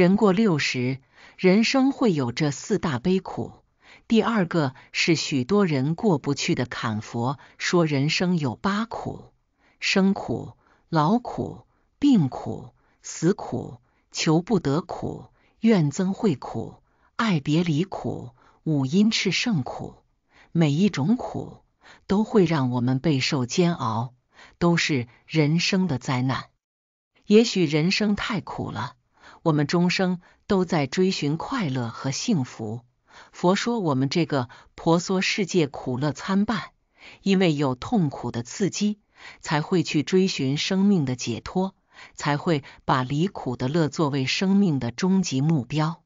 人过六十，人生会有这四大悲苦。第二个是许多人过不去的坎。佛说人生有八苦：生苦、老苦、病苦、死苦、求不得苦、怨憎会苦、爱别离苦、五阴炽盛苦。每一种苦都会让我们备受煎熬，都是人生的灾难。也许人生太苦了。我们终生都在追寻快乐和幸福。佛说，我们这个婆娑世界苦乐参半，因为有痛苦的刺激，才会去追寻生命的解脱，才会把离苦的乐作为生命的终极目标。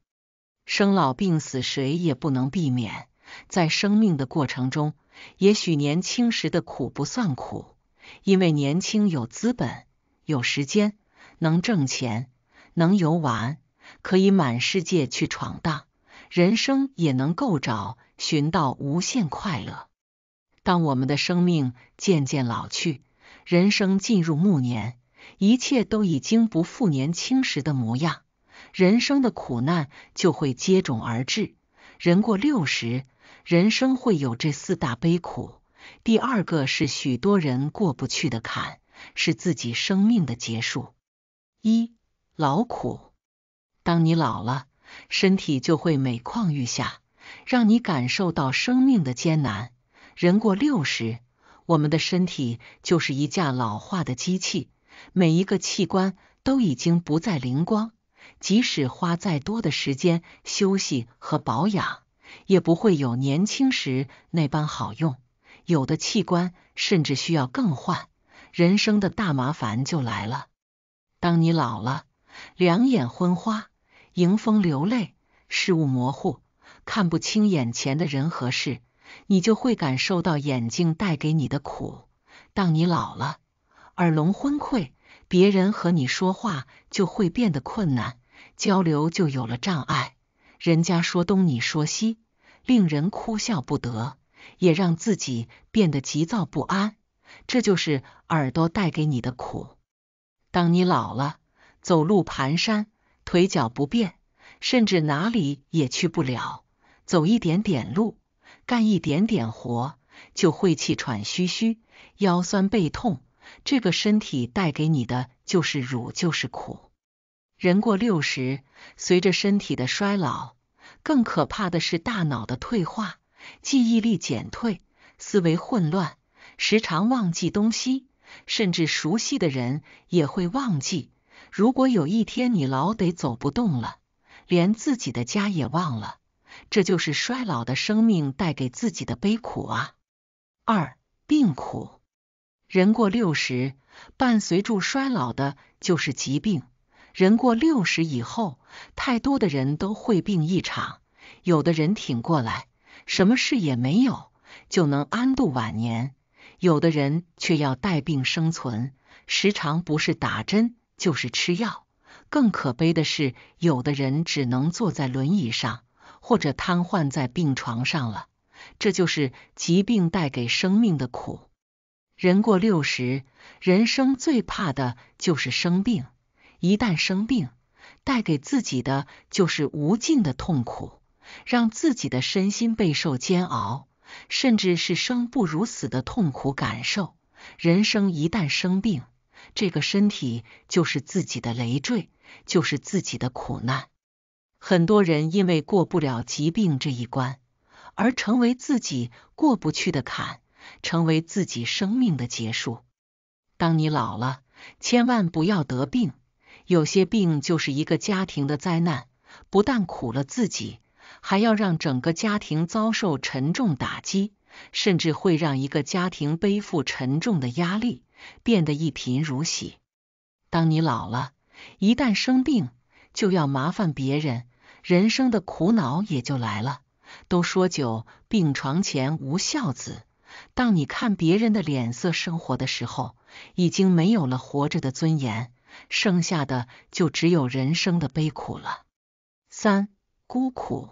生老病死谁也不能避免，在生命的过程中，也许年轻时的苦不算苦，因为年轻有资本、有时间，能挣钱。能游玩，可以满世界去闯荡，人生也能够找寻到无限快乐。当我们的生命渐渐老去，人生进入暮年，一切都已经不复年轻时的模样，人生的苦难就会接踵而至。人过六十，人生会有这四大悲苦。第二个是许多人过不去的坎，是自己生命的结束。一劳苦，当你老了，身体就会每况愈下，让你感受到生命的艰难。人过六十，我们的身体就是一架老化的机器，每一个器官都已经不再灵光。即使花再多的时间休息和保养，也不会有年轻时那般好用。有的器官甚至需要更换，人生的大麻烦就来了。当你老了。两眼昏花，迎风流泪，视物模糊，看不清眼前的人和事，你就会感受到眼睛带给你的苦。当你老了，耳聋昏聩，别人和你说话就会变得困难，交流就有了障碍，人家说东你说西，令人哭笑不得，也让自己变得急躁不安。这就是耳朵带给你的苦。当你老了。走路蹒跚，腿脚不便，甚至哪里也去不了。走一点点路，干一点点活，就会气喘吁吁，腰酸背痛。这个身体带给你的就是辱，就是苦。人过六十，随着身体的衰老，更可怕的是大脑的退化，记忆力减退，思维混乱，时常忘记东西，甚至熟悉的人也会忘记。如果有一天你老得走不动了，连自己的家也忘了，这就是衰老的生命带给自己的悲苦啊。二病苦，人过六十，伴随住衰老的就是疾病。人过六十以后，太多的人都会病一场。有的人挺过来，什么事也没有，就能安度晚年；有的人却要带病生存，时常不是打针。就是吃药，更可悲的是，有的人只能坐在轮椅上，或者瘫痪在病床上了。这就是疾病带给生命的苦。人过六十，人生最怕的就是生病。一旦生病，带给自己的就是无尽的痛苦，让自己的身心备受煎熬，甚至是生不如死的痛苦感受。人生一旦生病。这个身体就是自己的累赘，就是自己的苦难。很多人因为过不了疾病这一关，而成为自己过不去的坎，成为自己生命的结束。当你老了，千万不要得病。有些病就是一个家庭的灾难，不但苦了自己，还要让整个家庭遭受沉重打击，甚至会让一个家庭背负沉重的压力。变得一贫如洗。当你老了，一旦生病，就要麻烦别人，人生的苦恼也就来了。都说久病床前无孝子。当你看别人的脸色生活的时候，已经没有了活着的尊严，剩下的就只有人生的悲苦了。三孤苦，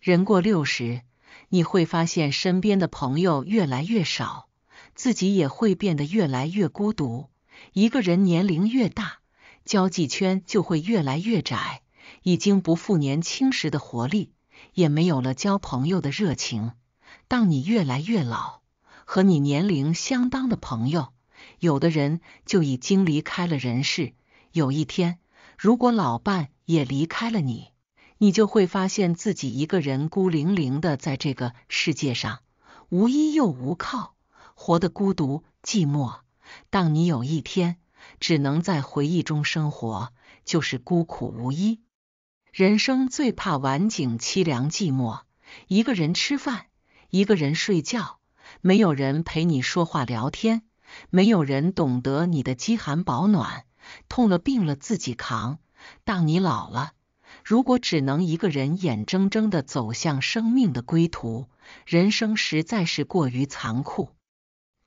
人过六十，你会发现身边的朋友越来越少。自己也会变得越来越孤独。一个人年龄越大，交际圈就会越来越窄，已经不复年轻时的活力，也没有了交朋友的热情。当你越来越老，和你年龄相当的朋友，有的人就已经离开了人世。有一天，如果老伴也离开了你，你就会发现自己一个人孤零零的在这个世界上，无依又无靠。活得孤独寂寞，当你有一天只能在回忆中生活，就是孤苦无依。人生最怕晚景凄凉寂寞，一个人吃饭，一个人睡觉，没有人陪你说话聊天，没有人懂得你的饥寒保暖，痛了病了自己扛。当你老了，如果只能一个人眼睁睁的走向生命的归途，人生实在是过于残酷。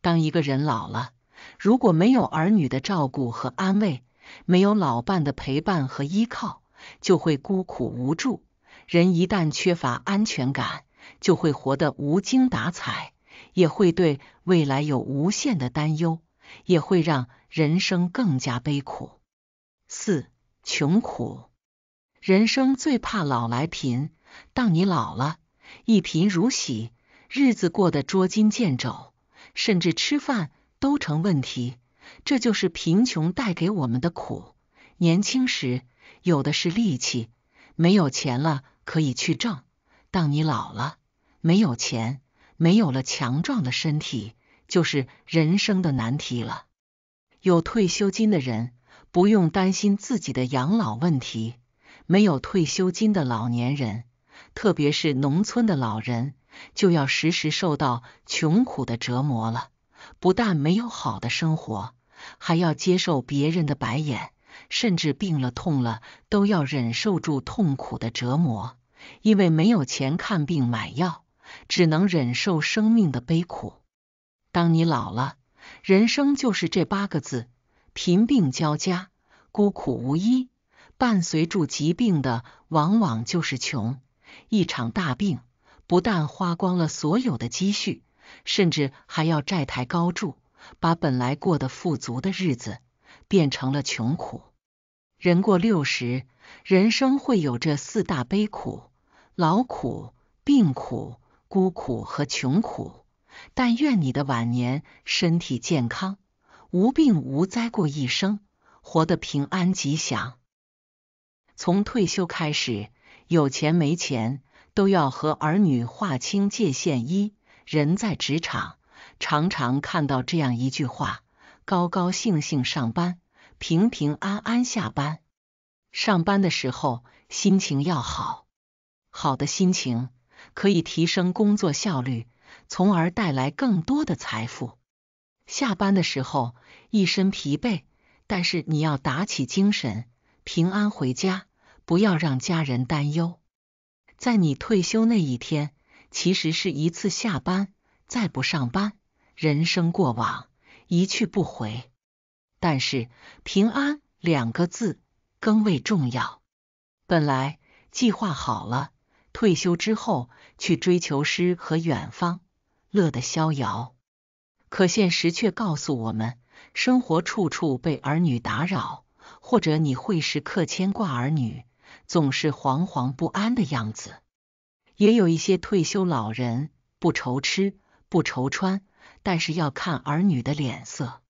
当一个人老了，如果没有儿女的照顾和安慰，没有老伴的陪伴和依靠，就会孤苦无助。人一旦缺乏安全感，就会活得无精打采，也会对未来有无限的担忧，也会让人生更加悲苦。四穷苦，人生最怕老来贫。当你老了，一贫如洗，日子过得捉襟见肘。甚至吃饭都成问题，这就是贫穷带给我们的苦。年轻时有的是力气，没有钱了可以去挣；当你老了，没有钱，没有了强壮的身体，就是人生的难题了。有退休金的人不用担心自己的养老问题，没有退休金的老年人，特别是农村的老人。就要时时受到穷苦的折磨了，不但没有好的生活，还要接受别人的白眼，甚至病了痛了都要忍受住痛苦的折磨，因为没有钱看病买药，只能忍受生命的悲苦。当你老了，人生就是这八个字：贫病交加，孤苦无依。伴随住疾病的，往往就是穷。一场大病。不但花光了所有的积蓄，甚至还要债台高筑，把本来过得富足的日子变成了穷苦。人过六十，人生会有这四大悲苦：劳苦、病苦、孤苦和穷苦。但愿你的晚年身体健康，无病无灾过一生，活得平安吉祥。从退休开始，有钱没钱。都要和儿女划清界限。一人在职场，常常看到这样一句话：“高高兴兴上班，平平安安下班。”上班的时候心情要好，好的心情可以提升工作效率，从而带来更多的财富。下班的时候一身疲惫，但是你要打起精神，平安回家，不要让家人担忧。在你退休那一天，其实是一次下班，再不上班，人生过往一去不回。但是“平安”两个字更为重要。本来计划好了，退休之后去追求诗和远方，乐得逍遥。可现实却告诉我们，生活处处被儿女打扰，或者你会时刻牵挂儿女。总是惶惶不安的样子。也有一些退休老人不愁吃不愁穿，但是要看儿女的脸色。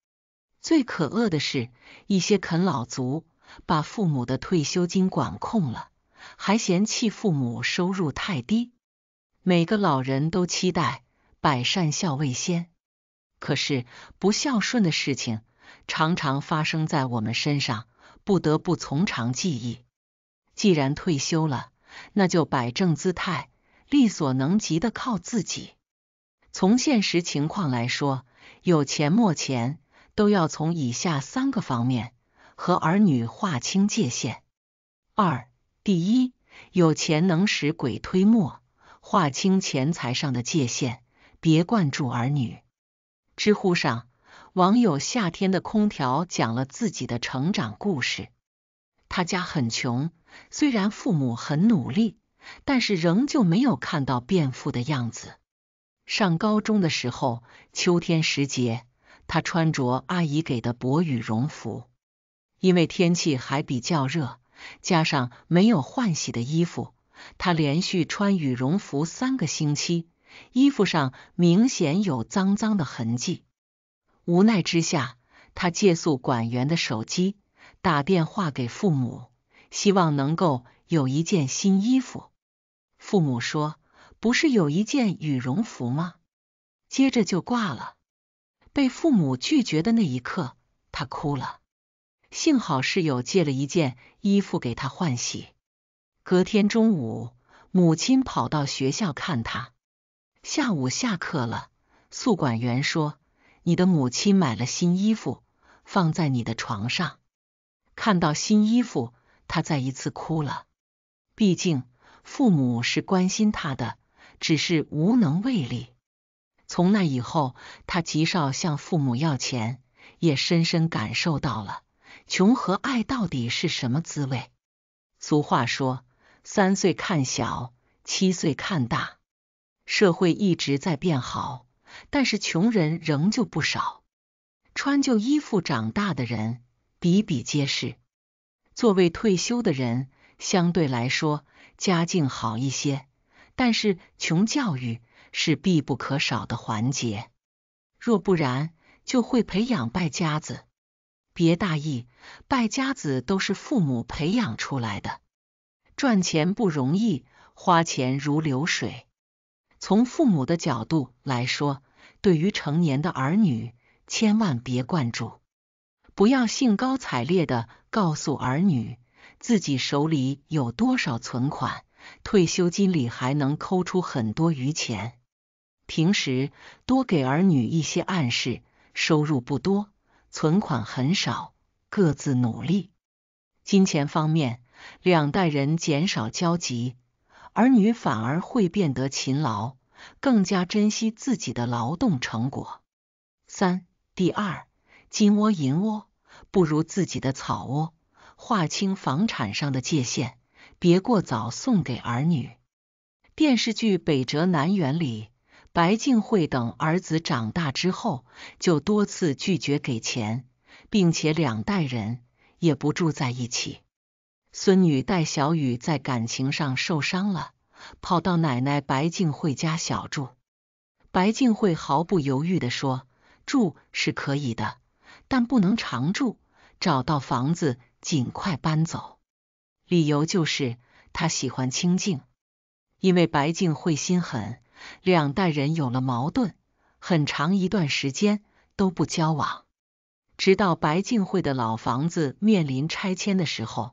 最可恶的是，一些啃老族把父母的退休金管控了，还嫌弃父母收入太低。每个老人都期待百善孝为先，可是不孝顺的事情常常发生在我们身上，不得不从长计议。既然退休了，那就摆正姿态，力所能及的靠自己。从现实情况来说，有钱没钱，都要从以下三个方面和儿女划清界限。二、第一，有钱能使鬼推磨，划清钱财上的界限，别惯住儿女。知乎上网友夏天的空调讲了自己的成长故事，他家很穷。虽然父母很努力，但是仍旧没有看到变富的样子。上高中的时候，秋天时节，他穿着阿姨给的薄羽绒服，因为天气还比较热，加上没有换洗的衣服，他连续穿羽绒服三个星期，衣服上明显有脏脏的痕迹。无奈之下，他借宿管员的手机打电话给父母。希望能够有一件新衣服。父母说：“不是有一件羽绒服吗？”接着就挂了。被父母拒绝的那一刻，他哭了。幸好室友借了一件衣服给他换洗。隔天中午，母亲跑到学校看他。下午下课了，宿管员说：“你的母亲买了新衣服，放在你的床上。”看到新衣服。他再一次哭了，毕竟父母是关心他的，只是无能为力。从那以后，他极少向父母要钱，也深深感受到了穷和爱到底是什么滋味。俗话说：“三岁看小，七岁看大。”社会一直在变好，但是穷人仍旧不少，穿旧衣服长大的人比比皆是。作为退休的人，相对来说家境好一些，但是穷教育是必不可少的环节。若不然，就会培养败家子。别大意，败家子都是父母培养出来的。赚钱不容易，花钱如流水。从父母的角度来说，对于成年的儿女，千万别惯着，不要兴高采烈的。告诉儿女自己手里有多少存款，退休金里还能抠出很多余钱。平时多给儿女一些暗示，收入不多，存款很少，各自努力。金钱方面，两代人减少交集，儿女反而会变得勤劳，更加珍惜自己的劳动成果。三、第二金窝银窝。不如自己的草窝，划清房产上的界限，别过早送给儿女。电视剧《北辙南辕》里，白敬慧等儿子长大之后，就多次拒绝给钱，并且两代人也不住在一起。孙女戴小雨在感情上受伤了，跑到奶奶白敬慧家小住。白敬慧毫不犹豫的说：“住是可以的，但不能常住。”找到房子，尽快搬走。理由就是他喜欢清静。因为白静慧心狠，两代人有了矛盾，很长一段时间都不交往。直到白静慧的老房子面临拆迁的时候，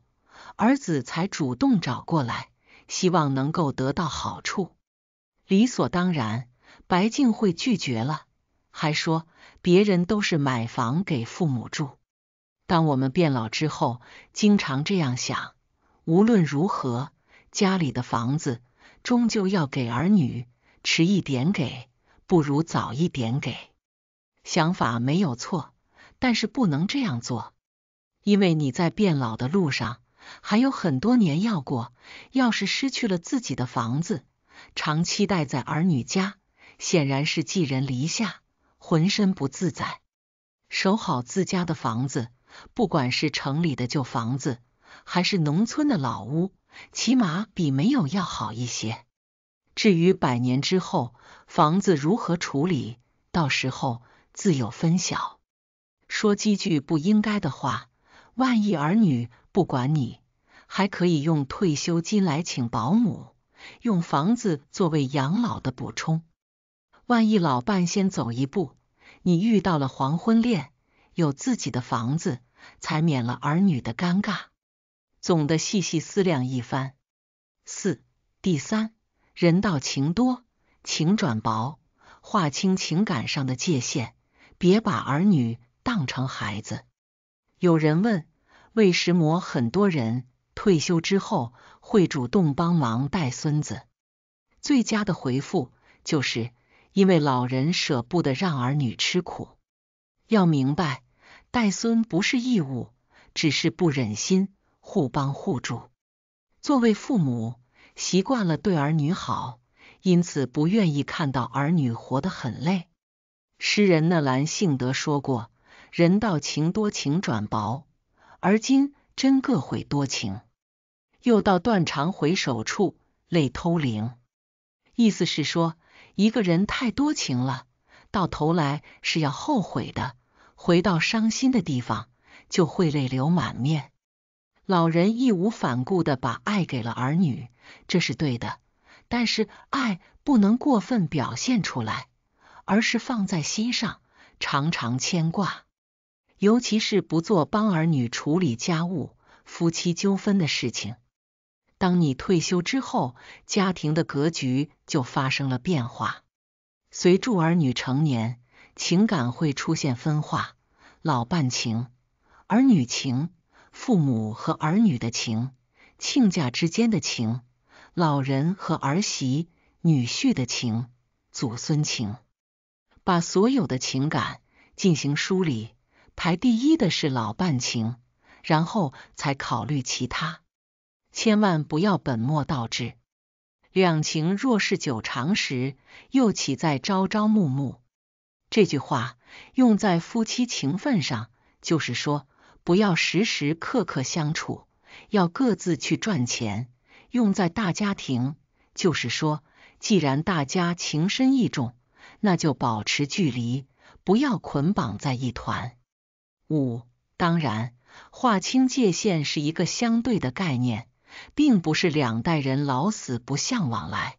儿子才主动找过来，希望能够得到好处。理所当然，白静慧拒绝了，还说别人都是买房给父母住。当我们变老之后，经常这样想：无论如何，家里的房子终究要给儿女，迟一点给不如早一点给。想法没有错，但是不能这样做，因为你在变老的路上还有很多年要过。要是失去了自己的房子，长期待在儿女家，显然是寄人篱下，浑身不自在。守好自家的房子。不管是城里的旧房子，还是农村的老屋，起码比没有要好一些。至于百年之后房子如何处理，到时候自有分晓。说几句不应该的话：万一儿女不管你，还可以用退休金来请保姆，用房子作为养老的补充。万一老伴先走一步，你遇到了黄昏恋。有自己的房子，才免了儿女的尴尬。总的细细思量一番。四、第三，人到情多，情转薄，划清情感上的界限，别把儿女当成孩子。有人问，为什么很多人退休之后会主动帮忙带孙子？最佳的回复就是因为老人舍不得让儿女吃苦，要明白。带孙不是义务，只是不忍心互帮互助。作为父母，习惯了对儿女好，因此不愿意看到儿女活得很累。诗人纳兰性德说过：“人到情多情转薄，而今真个悔多情。又到断肠回首处，泪偷灵。意思是说，一个人太多情了，到头来是要后悔的。回到伤心的地方，就会泪流满面。老人义无反顾的把爱给了儿女，这是对的。但是爱不能过分表现出来，而是放在心上，常常牵挂。尤其是不做帮儿女处理家务、夫妻纠纷的事情。当你退休之后，家庭的格局就发生了变化，随住儿女成年。情感会出现分化，老伴情、儿女情、父母和儿女的情、亲家之间的情、老人和儿媳、女婿的情、祖孙情，把所有的情感进行梳理，排第一的是老伴情，然后才考虑其他，千万不要本末倒置。两情若是久长时，又岂在朝朝暮暮。这句话用在夫妻情分上，就是说不要时时刻刻相处，要各自去赚钱；用在大家庭，就是说既然大家情深意重，那就保持距离，不要捆绑在一团。五，当然，划清界限是一个相对的概念，并不是两代人老死不相往来。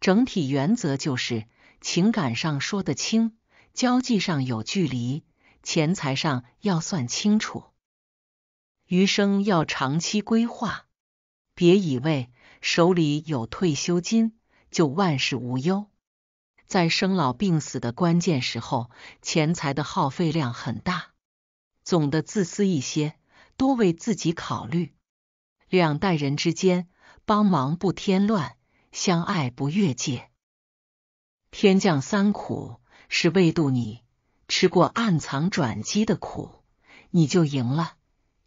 整体原则就是情感上说得清。交际上有距离，钱财上要算清楚，余生要长期规划。别以为手里有退休金就万事无忧，在生老病死的关键时候，钱财的耗费量很大。总的自私一些，多为自己考虑。两代人之间帮忙不添乱，相爱不越界。天降三苦。是为度你吃过暗藏转机的苦，你就赢了。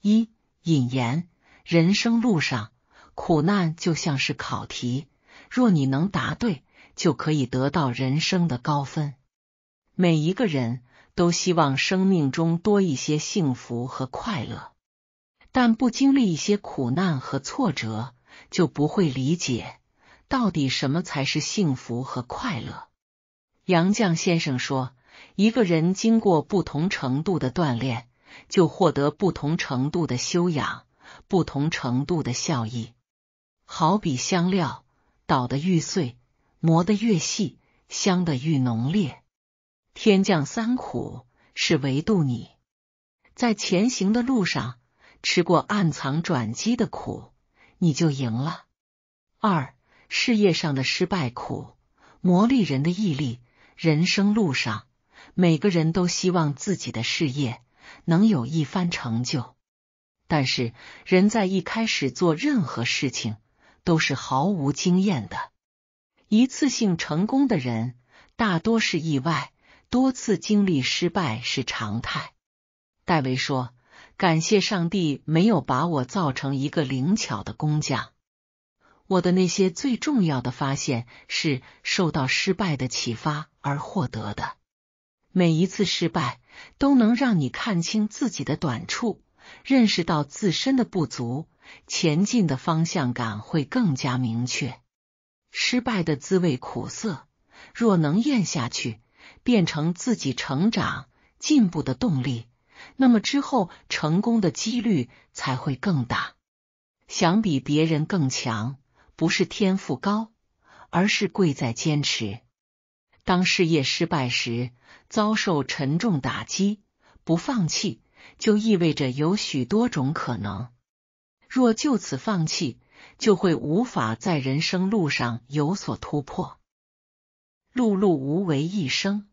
一引言：人生路上，苦难就像是考题，若你能答对，就可以得到人生的高分。每一个人都希望生命中多一些幸福和快乐，但不经历一些苦难和挫折，就不会理解到底什么才是幸福和快乐。杨绛先生说：“一个人经过不同程度的锻炼，就获得不同程度的修养，不同程度的效益。好比香料，捣得愈碎，磨得越细，香的愈浓烈。天降三苦，是唯度你，在前行的路上吃过暗藏转机的苦，你就赢了。二事业上的失败苦，磨砺人的毅力。”人生路上，每个人都希望自己的事业能有一番成就。但是，人在一开始做任何事情都是毫无经验的。一次性成功的人大多是意外，多次经历失败是常态。戴维说：“感谢上帝没有把我造成一个灵巧的工匠。”我的那些最重要的发现是受到失败的启发而获得的。每一次失败都能让你看清自己的短处，认识到自身的不足，前进的方向感会更加明确。失败的滋味苦涩，若能咽下去，变成自己成长进步的动力，那么之后成功的几率才会更大。想比别人更强。不是天赋高，而是贵在坚持。当事业失败时，遭受沉重打击，不放弃，就意味着有许多种可能。若就此放弃，就会无法在人生路上有所突破，碌碌无为一生。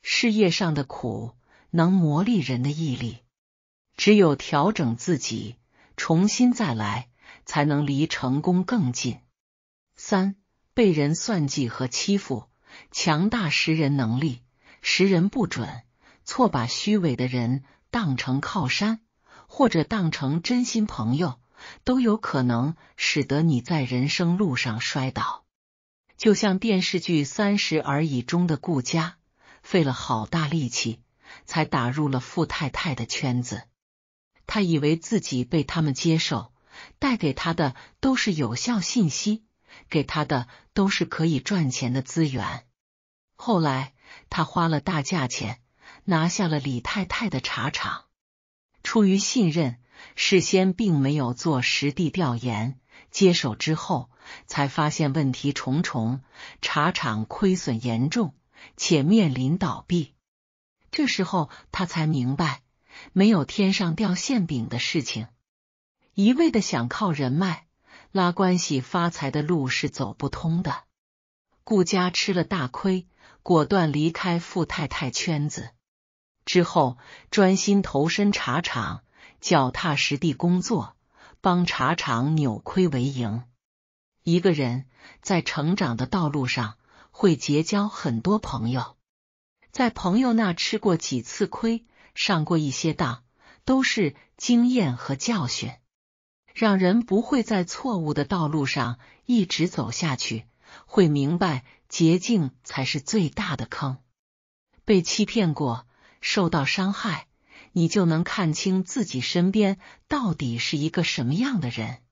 事业上的苦能磨砺人的毅力，只有调整自己，重新再来。才能离成功更近。三被人算计和欺负，强大识人能力，识人不准，错把虚伪的人当成靠山，或者当成真心朋友，都有可能使得你在人生路上摔倒。就像电视剧《三十而已》中的顾佳，费了好大力气才打入了富太太的圈子，他以为自己被他们接受。带给他的都是有效信息，给他的都是可以赚钱的资源。后来，他花了大价钱拿下了李太太的茶厂。出于信任，事先并没有做实地调研，接手之后才发现问题重重，茶厂亏损严重，且面临倒闭。这时候，他才明白，没有天上掉馅饼的事情。一味的想靠人脉拉关系发财的路是走不通的。顾家吃了大亏，果断离开富太太圈子，之后专心投身茶厂，脚踏实地工作，帮茶厂扭亏为盈。一个人在成长的道路上会结交很多朋友，在朋友那吃过几次亏，上过一些当，都是经验和教训。让人不会在错误的道路上一直走下去，会明白捷径才是最大的坑。被欺骗过，受到伤害，你就能看清自己身边到底是一个什么样的人。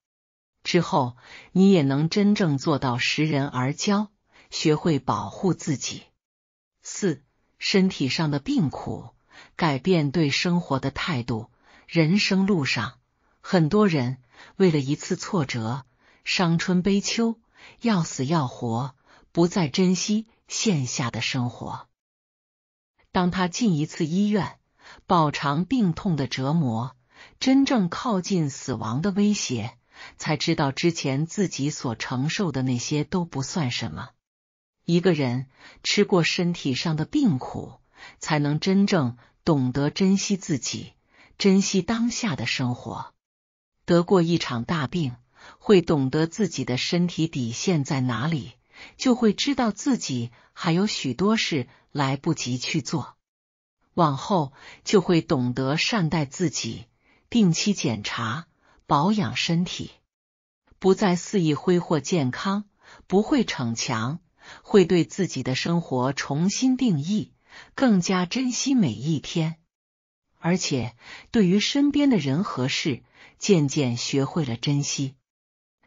之后，你也能真正做到识人而交，学会保护自己。四、身体上的病苦，改变对生活的态度。人生路上。很多人为了一次挫折，伤春悲秋，要死要活，不再珍惜现下的生活。当他进一次医院，饱尝病痛的折磨，真正靠近死亡的威胁，才知道之前自己所承受的那些都不算什么。一个人吃过身体上的病苦，才能真正懂得珍惜自己，珍惜当下的生活。得过一场大病，会懂得自己的身体底线在哪里，就会知道自己还有许多事来不及去做，往后就会懂得善待自己，定期检查保养身体，不再肆意挥霍健康，不会逞强，会对自己的生活重新定义，更加珍惜每一天，而且对于身边的人和事。渐渐学会了珍惜，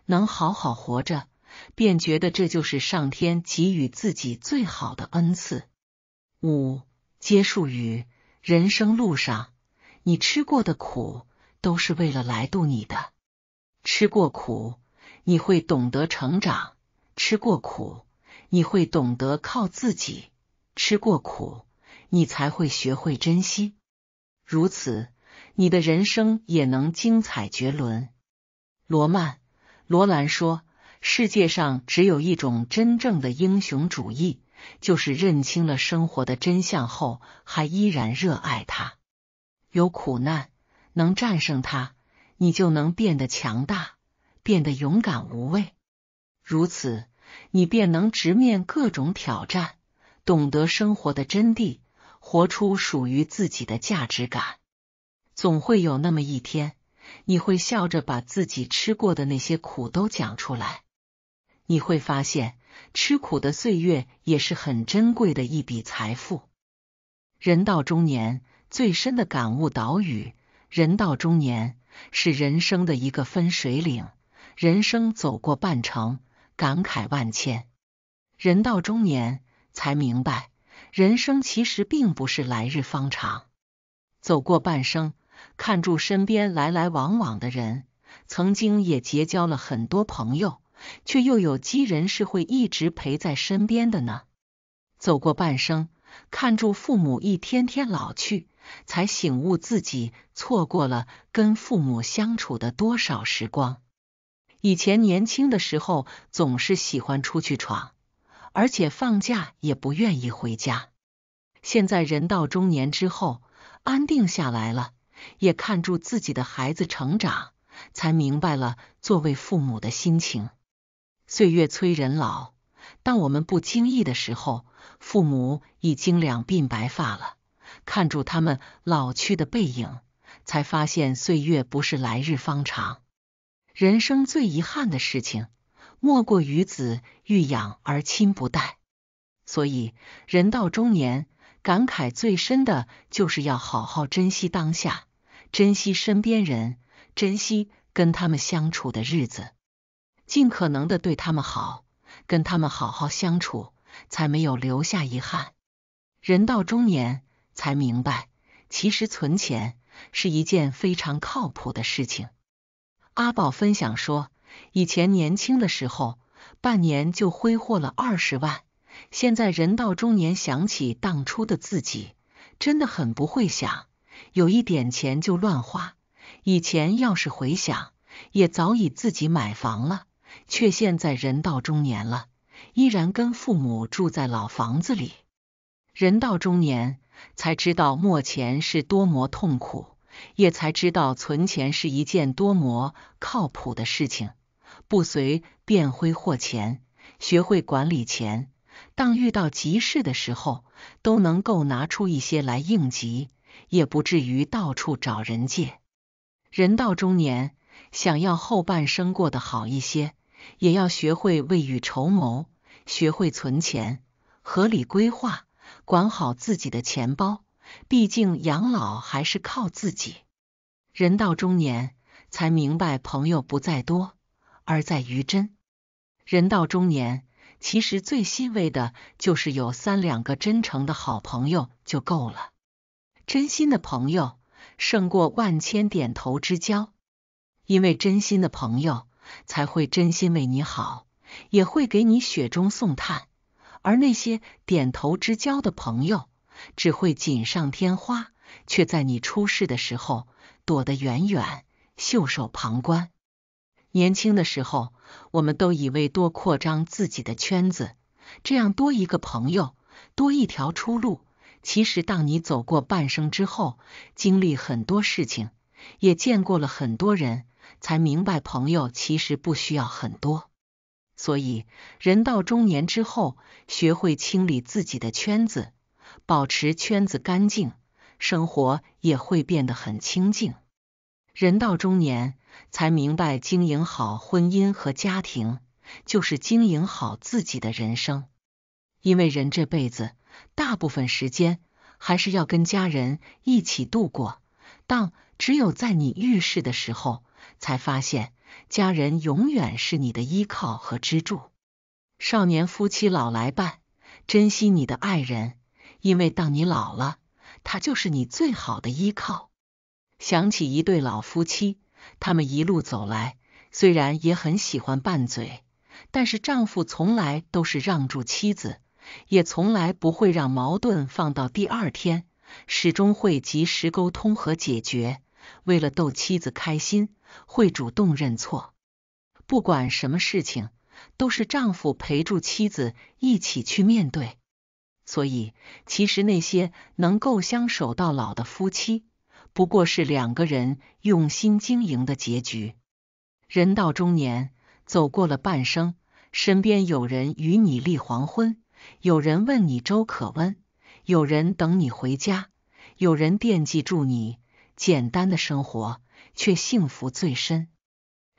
能好好活着，便觉得这就是上天给予自己最好的恩赐。五接束语，人生路上，你吃过的苦，都是为了来渡你的。吃过苦，你会懂得成长；吃过苦，你会懂得靠自己；吃过苦，你才会学会珍惜。如此。你的人生也能精彩绝伦。罗曼·罗兰说：“世界上只有一种真正的英雄主义，就是认清了生活的真相后还依然热爱它。有苦难能战胜它，你就能变得强大，变得勇敢无畏。如此，你便能直面各种挑战，懂得生活的真谛，活出属于自己的价值感。”总会有那么一天，你会笑着把自己吃过的那些苦都讲出来。你会发现，吃苦的岁月也是很珍贵的一笔财富。人到中年，最深的感悟：岛屿。人到中年是人生的一个分水岭，人生走过半程，感慨万千。人到中年才明白，人生其实并不是来日方长，走过半生。看住身边来来往往的人，曾经也结交了很多朋友，却又有几人是会一直陪在身边的呢？走过半生，看住父母一天天老去，才醒悟自己错过了跟父母相处的多少时光。以前年轻的时候总是喜欢出去闯，而且放假也不愿意回家。现在人到中年之后，安定下来了。也看住自己的孩子成长，才明白了作为父母的心情。岁月催人老，当我们不经意的时候，父母已经两鬓白发了。看住他们老去的背影，才发现岁月不是来日方长。人生最遗憾的事情，莫过于子欲养而亲不待。所以，人到中年，感慨最深的就是要好好珍惜当下。珍惜身边人，珍惜跟他们相处的日子，尽可能的对他们好，跟他们好好相处，才没有留下遗憾。人到中年才明白，其实存钱是一件非常靠谱的事情。阿宝分享说，以前年轻的时候，半年就挥霍了二十万，现在人到中年想起当初的自己，真的很不会想。有一点钱就乱花，以前要是回想，也早已自己买房了，却现在人到中年了，依然跟父母住在老房子里。人到中年才知道莫钱是多么痛苦，也才知道存钱是一件多么靠谱的事情，不随便挥霍钱，学会管理钱，当遇到急事的时候，都能够拿出一些来应急。也不至于到处找人借。人到中年，想要后半生过得好一些，也要学会未雨绸缪，学会存钱，合理规划，管好自己的钱包。毕竟养老还是靠自己。人到中年，才明白朋友不在多，而在于真。人到中年，其实最欣慰的就是有三两个真诚的好朋友就够了。真心的朋友胜过万千点头之交，因为真心的朋友才会真心为你好，也会给你雪中送炭；而那些点头之交的朋友，只会锦上添花，却在你出事的时候躲得远远，袖手旁观。年轻的时候，我们都以为多扩张自己的圈子，这样多一个朋友，多一条出路。其实，当你走过半生之后，经历很多事情，也见过了很多人，才明白朋友其实不需要很多。所以，人到中年之后，学会清理自己的圈子，保持圈子干净，生活也会变得很清静。人到中年才明白，经营好婚姻和家庭，就是经营好自己的人生。因为人这辈子。大部分时间还是要跟家人一起度过，但只有在你遇事的时候，才发现家人永远是你的依靠和支柱。少年夫妻老来伴，珍惜你的爱人，因为当你老了，他就是你最好的依靠。想起一对老夫妻，他们一路走来，虽然也很喜欢拌嘴，但是丈夫从来都是让住妻子。也从来不会让矛盾放到第二天，始终会及时沟通和解决。为了逗妻子开心，会主动认错。不管什么事情，都是丈夫陪住妻子一起去面对。所以，其实那些能够相守到老的夫妻，不过是两个人用心经营的结局。人到中年，走过了半生，身边有人与你立黄昏。有人问你粥可温，有人等你回家，有人惦记住你。简单的生活却幸福最深，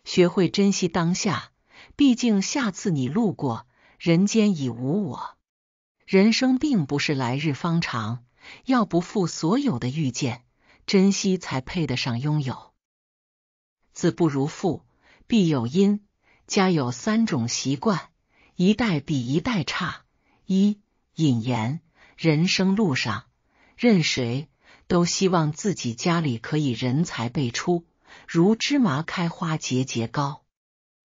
学会珍惜当下，毕竟下次你路过，人间已无我。人生并不是来日方长，要不负所有的遇见，珍惜才配得上拥有。子不如父，必有因。家有三种习惯，一代比一代差。一引言：人生路上，任谁都希望自己家里可以人才辈出，如芝麻开花节节高。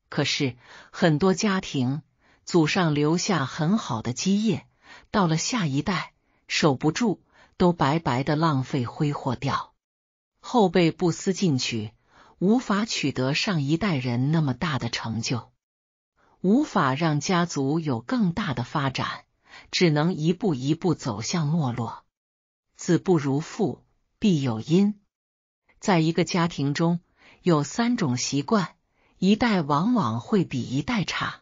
可是，很多家庭祖上留下很好的基业，到了下一代守不住，都白白的浪费挥霍掉。后辈不思进取，无法取得上一代人那么大的成就，无法让家族有更大的发展。只能一步一步走向没落。子不如父，必有因。在一个家庭中有三种习惯，一代往往会比一代差。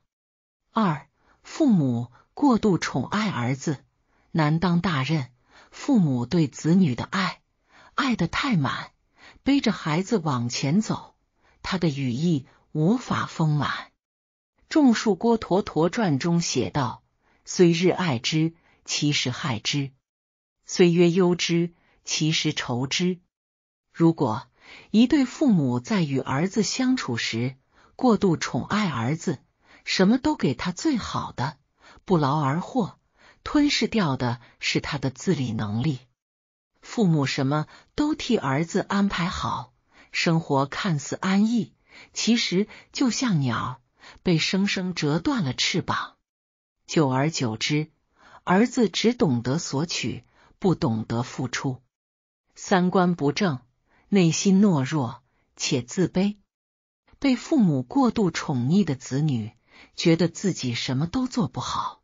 二，父母过度宠爱儿子，难当大任。父母对子女的爱，爱的太满，背着孩子往前走，他的羽翼无法丰满。《种树郭橐驼传》中写道。虽日爱之，其实害之；虽曰忧之，其实愁之。如果一对父母在与儿子相处时过度宠爱儿子，什么都给他最好的，不劳而获，吞噬掉的是他的自理能力。父母什么都替儿子安排好，生活看似安逸，其实就像鸟被生生折断了翅膀。久而久之，儿子只懂得索取，不懂得付出，三观不正，内心懦弱且自卑。被父母过度宠溺的子女，觉得自己什么都做不好。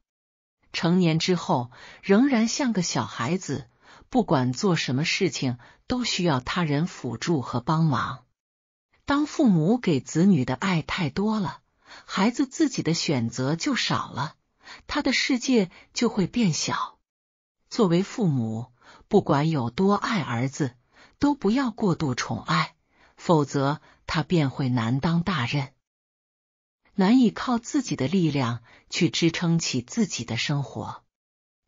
成年之后，仍然像个小孩子，不管做什么事情都需要他人辅助和帮忙。当父母给子女的爱太多了，孩子自己的选择就少了。他的世界就会变小。作为父母，不管有多爱儿子，都不要过度宠爱，否则他便会难当大任，难以靠自己的力量去支撑起自己的生活。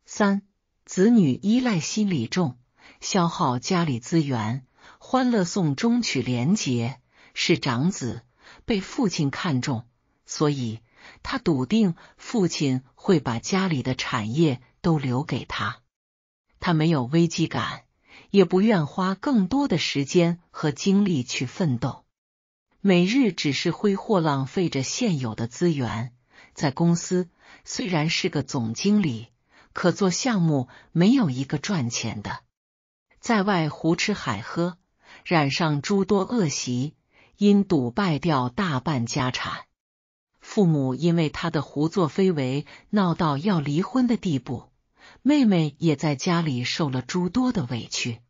三子女依赖心理重，消耗家里资源。欢乐颂中曲廉洁是长子，被父亲看重，所以。他笃定父亲会把家里的产业都留给他，他没有危机感，也不愿花更多的时间和精力去奋斗，每日只是挥霍浪费着现有的资源。在公司虽然是个总经理，可做项目没有一个赚钱的，在外胡吃海喝，染上诸多恶习，因赌败掉大半家产。父母因为他的胡作非为闹到要离婚的地步，妹妹也在家里受了诸多的委屈。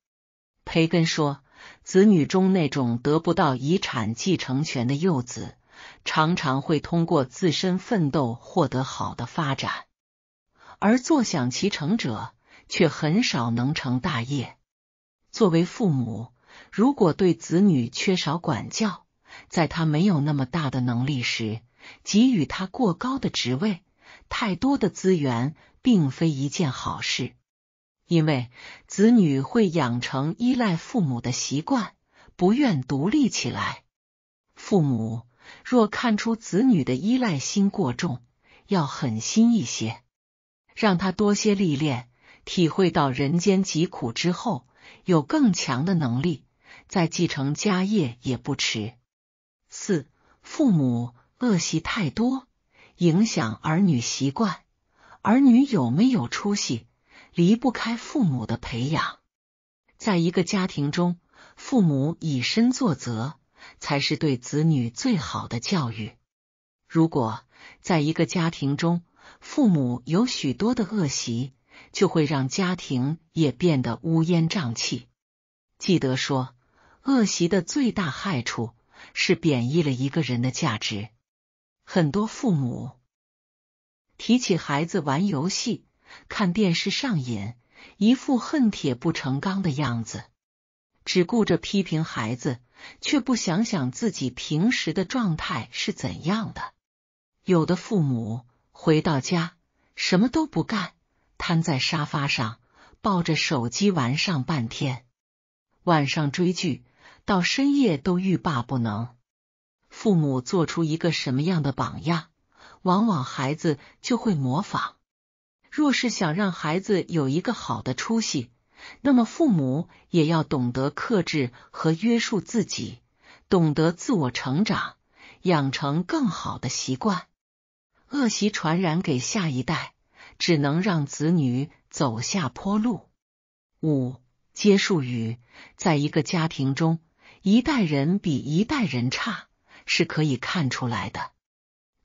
培根说，子女中那种得不到遗产继承权的幼子，常常会通过自身奋斗获得好的发展，而坐享其成者却很少能成大业。作为父母，如果对子女缺少管教，在他没有那么大的能力时，给予他过高的职位、太多的资源，并非一件好事，因为子女会养成依赖父母的习惯，不愿独立起来。父母若看出子女的依赖心过重，要狠心一些，让他多些历练，体会到人间疾苦之后，有更强的能力，再继承家业也不迟。四父母。恶习太多，影响儿女习惯。儿女有没有出息，离不开父母的培养。在一个家庭中，父母以身作则，才是对子女最好的教育。如果在一个家庭中，父母有许多的恶习，就会让家庭也变得乌烟瘴气。记得说，恶习的最大害处是贬义了一个人的价值。很多父母提起孩子玩游戏、看电视上瘾，一副恨铁不成钢的样子，只顾着批评孩子，却不想想自己平时的状态是怎样的。有的父母回到家什么都不干，瘫在沙发上抱着手机玩上半天，晚上追剧到深夜都欲罢不能。父母做出一个什么样的榜样，往往孩子就会模仿。若是想让孩子有一个好的出息，那么父母也要懂得克制和约束自己，懂得自我成长，养成更好的习惯。恶习传染给下一代，只能让子女走下坡路。五、接树语，在一个家庭中，一代人比一代人差。是可以看出来的。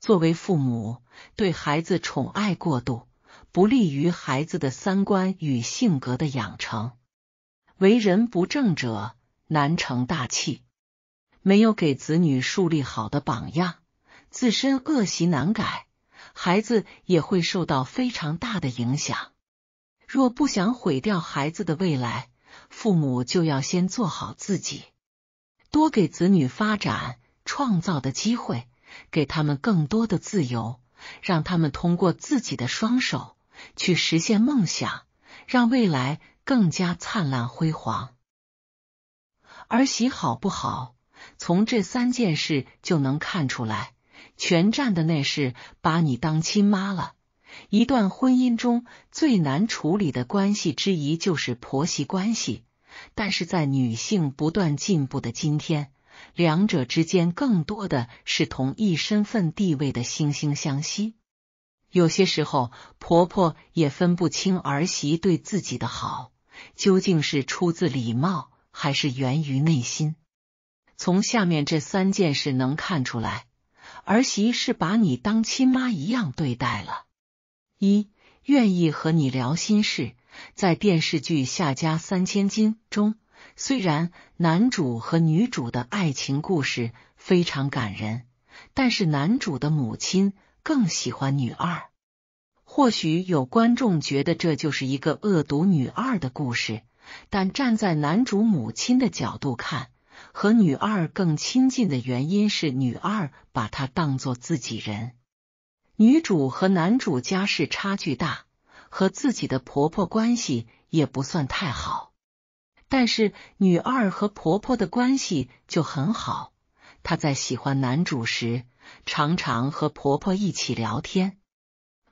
作为父母，对孩子宠爱过度，不利于孩子的三观与性格的养成。为人不正者难成大器。没有给子女树立好的榜样，自身恶习难改，孩子也会受到非常大的影响。若不想毁掉孩子的未来，父母就要先做好自己，多给子女发展。创造的机会，给他们更多的自由，让他们通过自己的双手去实现梦想，让未来更加灿烂辉煌。儿媳好不好，从这三件事就能看出来。全占的那是把你当亲妈了。一段婚姻中最难处理的关系之一就是婆媳关系，但是在女性不断进步的今天。两者之间更多的是同一身份地位的惺惺相惜。有些时候，婆婆也分不清儿媳对自己的好究竟是出自礼貌，还是源于内心。从下面这三件事能看出来，儿媳是把你当亲妈一样对待了。一、愿意和你聊心事。在电视剧《夏家三千金》中。虽然男主和女主的爱情故事非常感人，但是男主的母亲更喜欢女二。或许有观众觉得这就是一个恶毒女二的故事，但站在男主母亲的角度看，和女二更亲近的原因是女二把她当做自己人。女主和男主家世差距大，和自己的婆婆关系也不算太好。但是女二和婆婆的关系就很好，她在喜欢男主时，常常和婆婆一起聊天。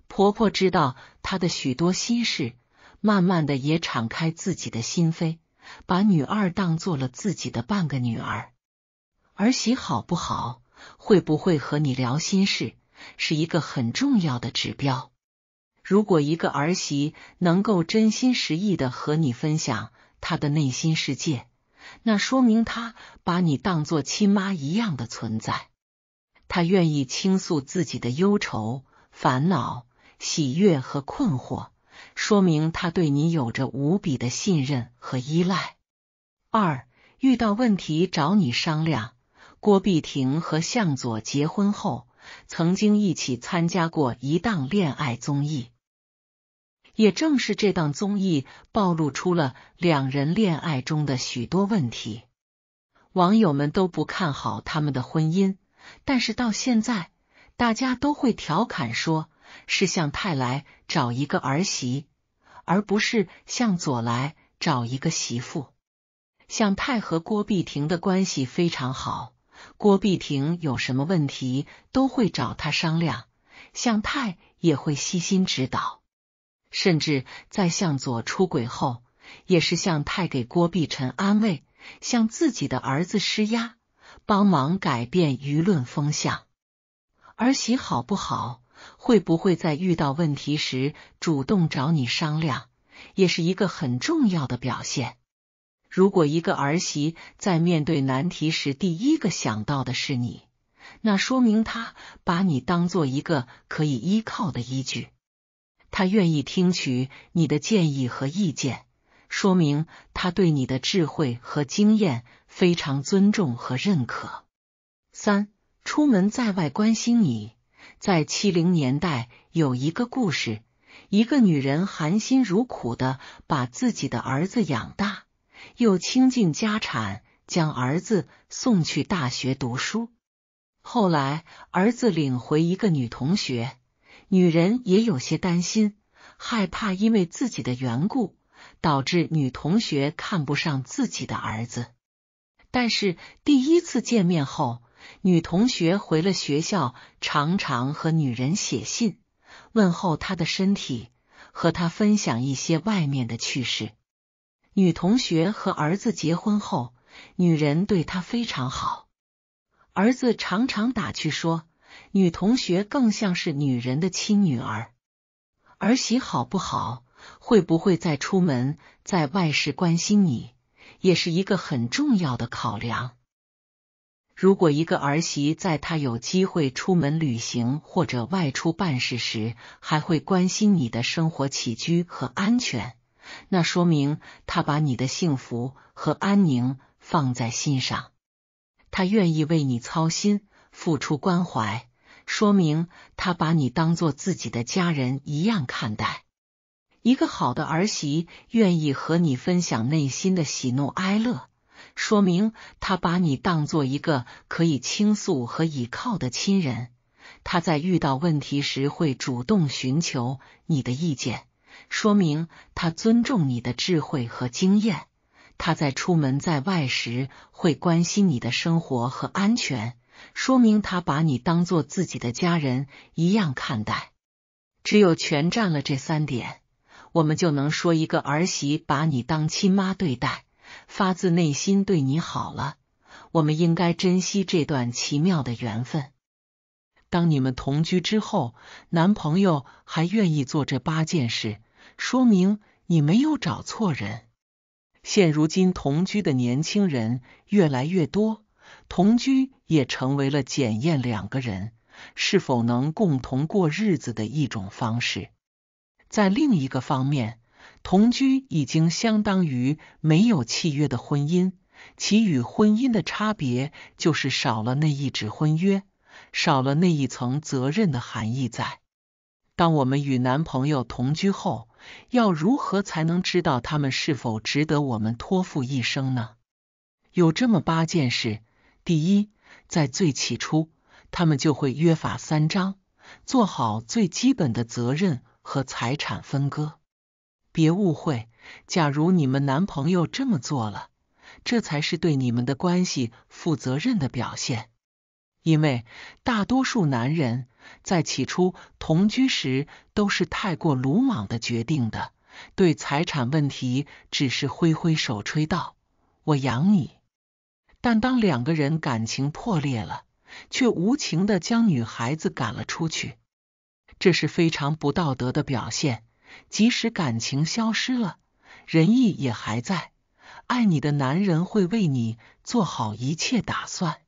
婆婆知道她的许多心事，慢慢的也敞开自己的心扉，把女二当做了自己的半个女儿。儿媳好不好，会不会和你聊心事，是一个很重要的指标。如果一个儿媳能够真心实意的和你分享，他的内心世界，那说明他把你当做亲妈一样的存在。他愿意倾诉自己的忧愁、烦恼、喜悦和困惑，说明他对你有着无比的信任和依赖。二遇到问题找你商量。郭碧婷和向佐结婚后，曾经一起参加过一档恋爱综艺。也正是这档综艺暴露出了两人恋爱中的许多问题，网友们都不看好他们的婚姻。但是到现在，大家都会调侃说，是向太来找一个儿媳，而不是向左来找一个媳妇。向太和郭碧婷的关系非常好，郭碧婷有什么问题都会找他商量，向太也会悉心指导。甚至在向左出轨后，也是向太给郭碧晨安慰，向自己的儿子施压，帮忙改变舆论风向。儿媳好不好，会不会在遇到问题时主动找你商量，也是一个很重要的表现。如果一个儿媳在面对难题时，第一个想到的是你，那说明她把你当做一个可以依靠的依据。他愿意听取你的建议和意见，说明他对你的智慧和经验非常尊重和认可。三，出门在外关心你。在七零年代有一个故事，一个女人含辛茹苦的把自己的儿子养大，又倾尽家产将儿子送去大学读书，后来儿子领回一个女同学。女人也有些担心，害怕因为自己的缘故导致女同学看不上自己的儿子。但是第一次见面后，女同学回了学校，常常和女人写信问候她的身体，和她分享一些外面的趣事。女同学和儿子结婚后，女人对她非常好，儿子常常打趣说。女同学更像是女人的亲女儿，儿媳好不好，会不会再出门在外事关心你，也是一个很重要的考量。如果一个儿媳在她有机会出门旅行或者外出办事时，还会关心你的生活起居和安全，那说明她把你的幸福和安宁放在心上，她愿意为你操心，付出关怀。说明他把你当做自己的家人一样看待。一个好的儿媳愿意和你分享内心的喜怒哀乐，说明他把你当做一个可以倾诉和依靠的亲人。他在遇到问题时会主动寻求你的意见，说明他尊重你的智慧和经验。他在出门在外时会关心你的生活和安全。说明他把你当做自己的家人一样看待。只有全占了这三点，我们就能说一个儿媳把你当亲妈对待，发自内心对你好了。我们应该珍惜这段奇妙的缘分。当你们同居之后，男朋友还愿意做这八件事，说明你没有找错人。现如今，同居的年轻人越来越多。同居也成为了检验两个人是否能共同过日子的一种方式。在另一个方面，同居已经相当于没有契约的婚姻，其与婚姻的差别就是少了那一纸婚约，少了那一层责任的含义。在当我们与男朋友同居后，要如何才能知道他们是否值得我们托付一生呢？有这么八件事。第一，在最起初，他们就会约法三章，做好最基本的责任和财产分割。别误会，假如你们男朋友这么做了，这才是对你们的关系负责任的表现。因为大多数男人在起初同居时都是太过鲁莽的决定的，对财产问题只是挥挥手吹道：“我养你。”但当两个人感情破裂了，却无情的将女孩子赶了出去，这是非常不道德的表现。即使感情消失了，仁义也还在。爱你的男人会为你做好一切打算。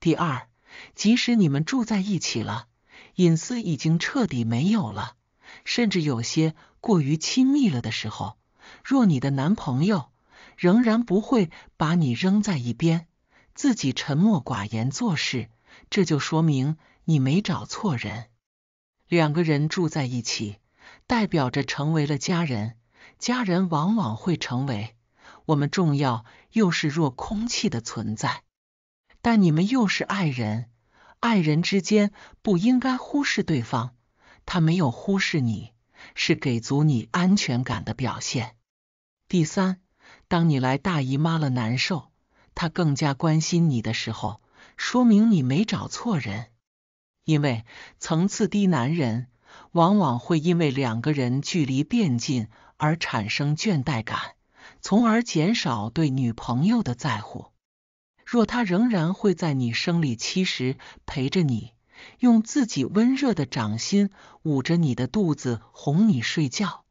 第二，即使你们住在一起了，隐私已经彻底没有了，甚至有些过于亲密了的时候，若你的男朋友。仍然不会把你扔在一边，自己沉默寡言做事，这就说明你没找错人。两个人住在一起，代表着成为了家人，家人往往会成为我们重要又是若空气的存在。但你们又是爱人，爱人之间不应该忽视对方，他没有忽视你，是给足你安全感的表现。第三。当你来大姨妈了难受，他更加关心你的时候，说明你没找错人。因为层次低男人，往往会因为两个人距离变近而产生倦怠感，从而减少对女朋友的在乎。若他仍然会在你生理期时陪着你，用自己温热的掌心捂着你的肚子哄你睡觉。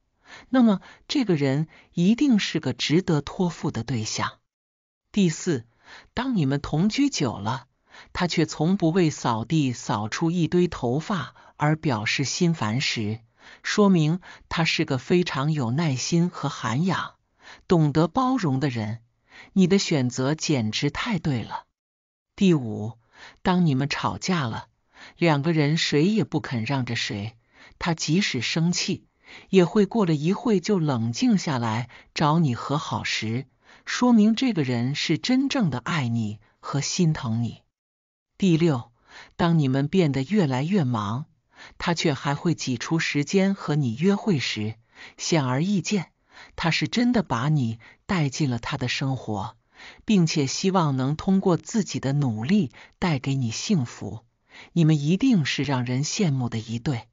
那么这个人一定是个值得托付的对象。第四，当你们同居久了，他却从不为扫地扫出一堆头发而表示心烦时，说明他是个非常有耐心和涵养、懂得包容的人。你的选择简直太对了。第五，当你们吵架了，两个人谁也不肯让着谁，他即使生气。也会过了一会就冷静下来找你和好时，说明这个人是真正的爱你和心疼你。第六，当你们变得越来越忙，他却还会挤出时间和你约会时，显而易见，他是真的把你带进了他的生活，并且希望能通过自己的努力带给你幸福。你们一定是让人羡慕的一对。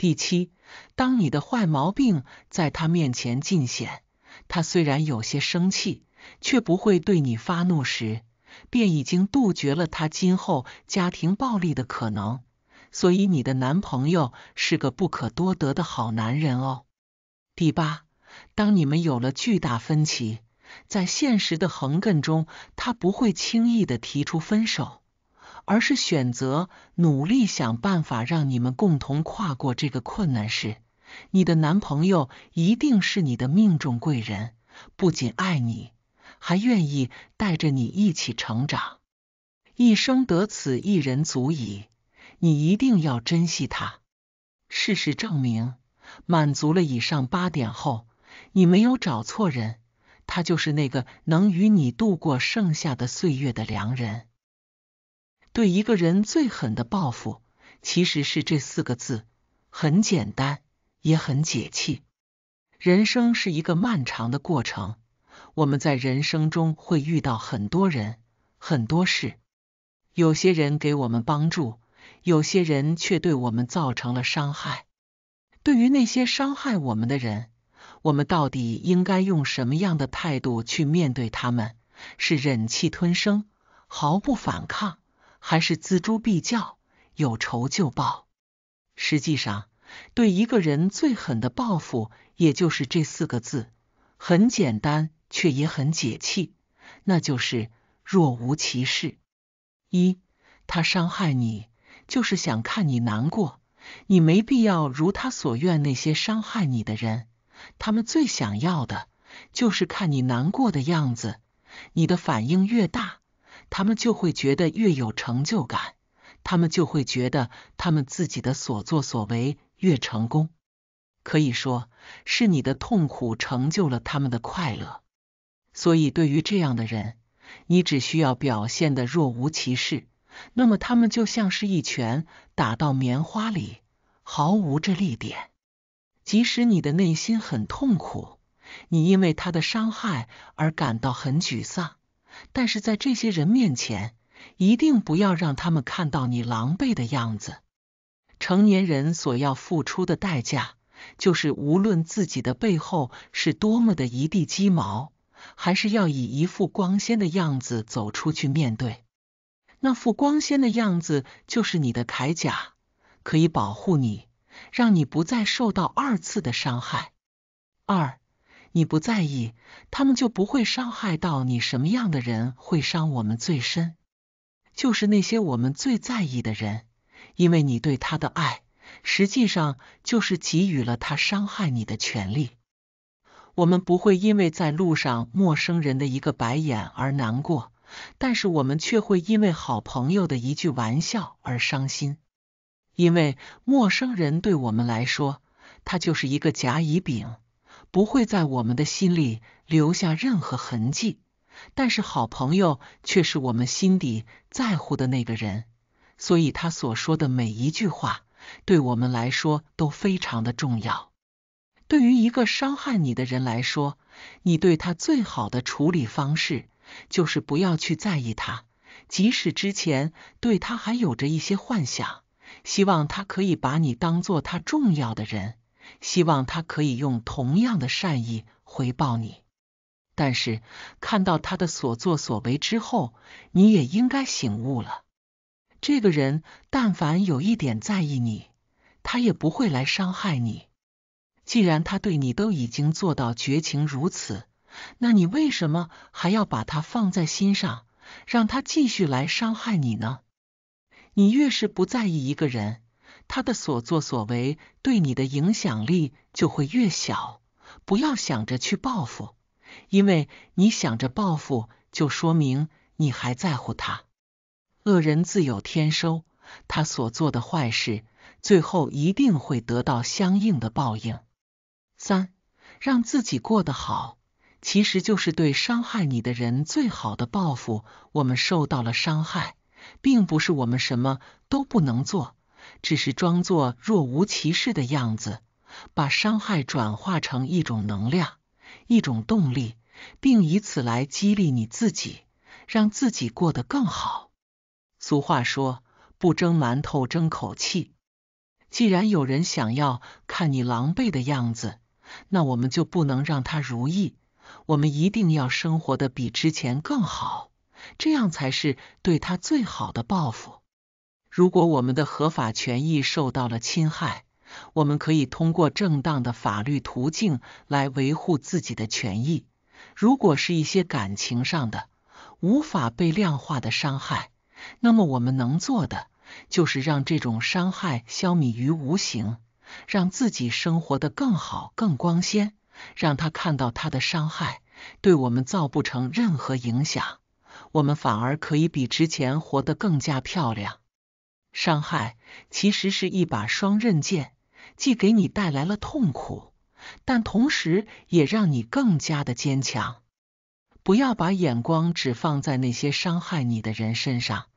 第七，当你的坏毛病在他面前尽显，他虽然有些生气，却不会对你发怒时，便已经杜绝了他今后家庭暴力的可能。所以你的男朋友是个不可多得的好男人哦。第八，当你们有了巨大分歧，在现实的横亘中，他不会轻易的提出分手。而是选择努力想办法让你们共同跨过这个困难时，你的男朋友一定是你的命中贵人，不仅爱你，还愿意带着你一起成长，一生得此一人足矣。你一定要珍惜他。事实证明，满足了以上八点后，你没有找错人，他就是那个能与你度过剩下的岁月的良人。对一个人最狠的报复，其实是这四个字，很简单，也很解气。人生是一个漫长的过程，我们在人生中会遇到很多人、很多事。有些人给我们帮助，有些人却对我们造成了伤害。对于那些伤害我们的人，我们到底应该用什么样的态度去面对他们？是忍气吞声，毫不反抗？还是锱铢必较，有仇就报。实际上，对一个人最狠的报复，也就是这四个字，很简单，却也很解气，那就是若无其事。一，他伤害你，就是想看你难过，你没必要如他所愿。那些伤害你的人，他们最想要的，就是看你难过的样子。你的反应越大。他们就会觉得越有成就感，他们就会觉得他们自己的所作所为越成功。可以说，是你的痛苦成就了他们的快乐。所以，对于这样的人，你只需要表现的若无其事，那么他们就像是一拳打到棉花里，毫无着力点。即使你的内心很痛苦，你因为他的伤害而感到很沮丧。但是在这些人面前，一定不要让他们看到你狼狈的样子。成年人所要付出的代价，就是无论自己的背后是多么的一地鸡毛，还是要以一副光鲜的样子走出去面对。那副光鲜的样子就是你的铠甲，可以保护你，让你不再受到二次的伤害。二。你不在意，他们就不会伤害到你。什么样的人会伤我们最深？就是那些我们最在意的人，因为你对他的爱，实际上就是给予了他伤害你的权利。我们不会因为在路上陌生人的一个白眼而难过，但是我们却会因为好朋友的一句玩笑而伤心，因为陌生人对我们来说，他就是一个甲乙丙。不会在我们的心里留下任何痕迹，但是好朋友却是我们心底在乎的那个人，所以他所说的每一句话，对我们来说都非常的重要。对于一个伤害你的人来说，你对他最好的处理方式，就是不要去在意他，即使之前对他还有着一些幻想，希望他可以把你当做他重要的人。希望他可以用同样的善意回报你，但是看到他的所作所为之后，你也应该醒悟了。这个人但凡有一点在意你，他也不会来伤害你。既然他对你都已经做到绝情如此，那你为什么还要把他放在心上，让他继续来伤害你呢？你越是不在意一个人。他的所作所为对你的影响力就会越小，不要想着去报复，因为你想着报复，就说明你还在乎他。恶人自有天收，他所做的坏事，最后一定会得到相应的报应。三，让自己过得好，其实就是对伤害你的人最好的报复。我们受到了伤害，并不是我们什么都不能做。只是装作若无其事的样子，把伤害转化成一种能量，一种动力，并以此来激励你自己，让自己过得更好。俗话说，不蒸馒头争口气。既然有人想要看你狼狈的样子，那我们就不能让他如意。我们一定要生活的比之前更好，这样才是对他最好的报复。如果我们的合法权益受到了侵害，我们可以通过正当的法律途径来维护自己的权益。如果是一些感情上的、无法被量化的伤害，那么我们能做的就是让这种伤害消弭于无形，让自己生活的更好、更光鲜，让他看到他的伤害对我们造不成任何影响，我们反而可以比之前活得更加漂亮。伤害其实是一把双刃剑，既给你带来了痛苦，但同时也让你更加的坚强。不要把眼光只放在那些伤害你的人身上，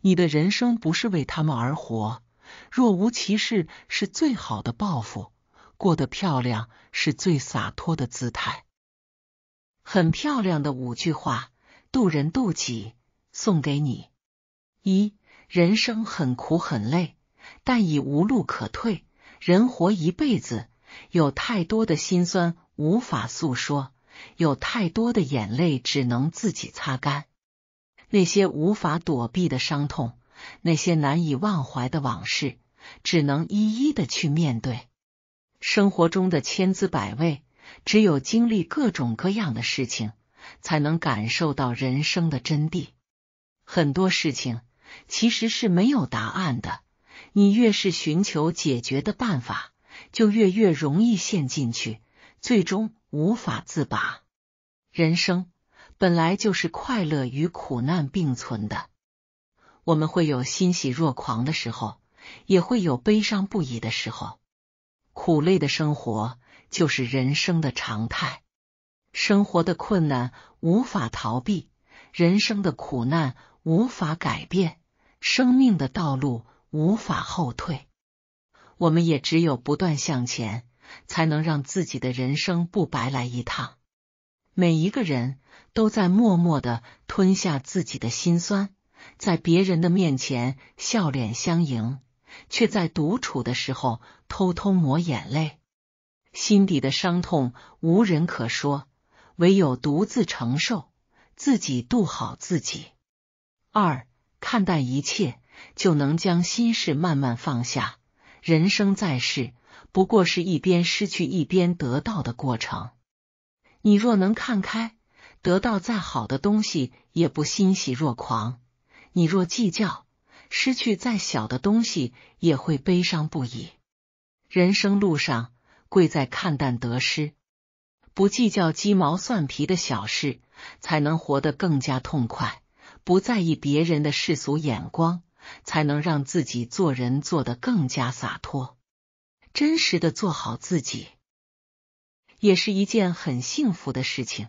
你的人生不是为他们而活。若无其事是最好的报复，过得漂亮是最洒脱的姿态。很漂亮的五句话，渡人渡己，送给你一。人生很苦很累，但已无路可退。人活一辈子，有太多的心酸无法诉说，有太多的眼泪只能自己擦干。那些无法躲避的伤痛，那些难以忘怀的往事，只能一一的去面对。生活中的千滋百味，只有经历各种各样的事情，才能感受到人生的真谛。很多事情。其实是没有答案的。你越是寻求解决的办法，就越越容易陷进去，最终无法自拔。人生本来就是快乐与苦难并存的，我们会有欣喜若狂的时候，也会有悲伤不已的时候。苦累的生活就是人生的常态，生活的困难无法逃避，人生的苦难无法改变。生命的道路无法后退，我们也只有不断向前，才能让自己的人生不白来一趟。每一个人都在默默的吞下自己的心酸，在别人的面前笑脸相迎，却在独处的时候偷偷抹眼泪。心底的伤痛无人可说，唯有独自承受，自己度好自己。二。看淡一切，就能将心事慢慢放下。人生在世，不过是一边失去一边得到的过程。你若能看开，得到再好的东西也不欣喜若狂；你若计较，失去再小的东西也会悲伤不已。人生路上，贵在看淡得失，不计较鸡毛蒜皮的小事，才能活得更加痛快。不在意别人的世俗眼光，才能让自己做人做得更加洒脱。真实的做好自己，也是一件很幸福的事情。